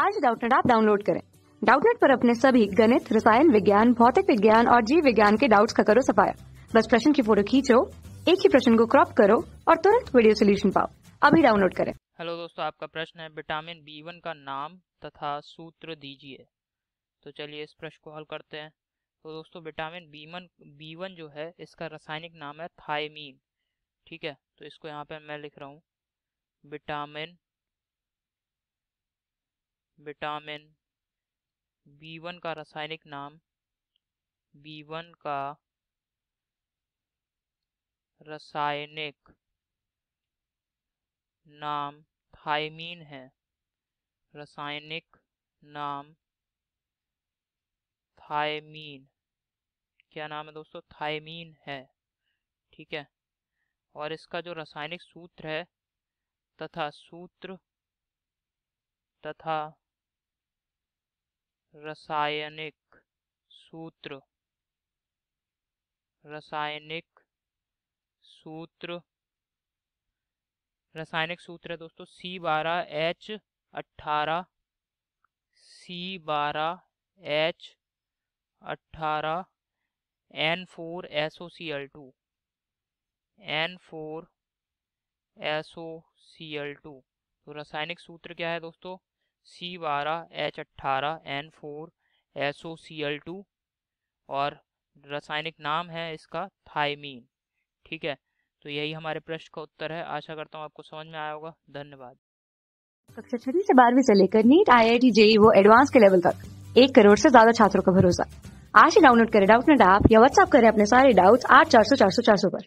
आज डाउटनेट आप डाउनलोड करें डाउटनेट पर अपने सभी गणित रसायन विज्ञान भौतिक विज्ञान और जीव विज्ञान के डाउट्स का करो सफाया बस प्रश्न की फोटो खींचो एक ही प्रश्न को क्रॉप करो और तुरंत वीडियो सोल्यूशन पाओ अभी डाउनलोड करें हेलो दोस्तों आपका प्रश्न है विटामिन बी वन का नाम तथा सूत्र दीजिए तो चलिए इस प्रश्न को हल करते हैं तो दोस्तों vitamin B one B one जो है इसका रासायनिक नाम है थायमीन ठीक है तो इसको यहाँ पे मैं लिख रहा हूँ विटामिन विटामिन बी वन का रासायनिक नाम बी वन का रासायनिक नाम थायमीन है रासायनिक नाम थायमीन क्या नाम है दोस्तों थायमीन है ठीक है और इसका जो रासायनिक सूत्र है तथा सूत्र तथा रासायनिक सूत्र रासायनिक सूत्र रासायनिक सूत्र है दोस्तों सी बारह एच अट्ठारह सी बारह एच अट्ठारह N four S O C L two N four S O C L two तो रासायनिक सूत्र क्या है दोस्तों सी बारह एच अट्ठारह N four S O C L two और रासायनिक नाम है इसका थायमीन ठीक है तो यही हमारे प्रश्न का उत्तर है आशा करता हूँ आपको समझ में आया होगा धन्यवाद कक्षा छठी से बारहवीं से लेकर NEET I I T JEE वो एडवांस के लेवल तक एक करोड़ से ज्यादा छात्रों का भरोसा आज ही डाउनलोड करें डाउट नेट ऐप या व्हाट्सएप करें अपने सारे डाउट्स आठ चार सौ चार सौ चार सौ पर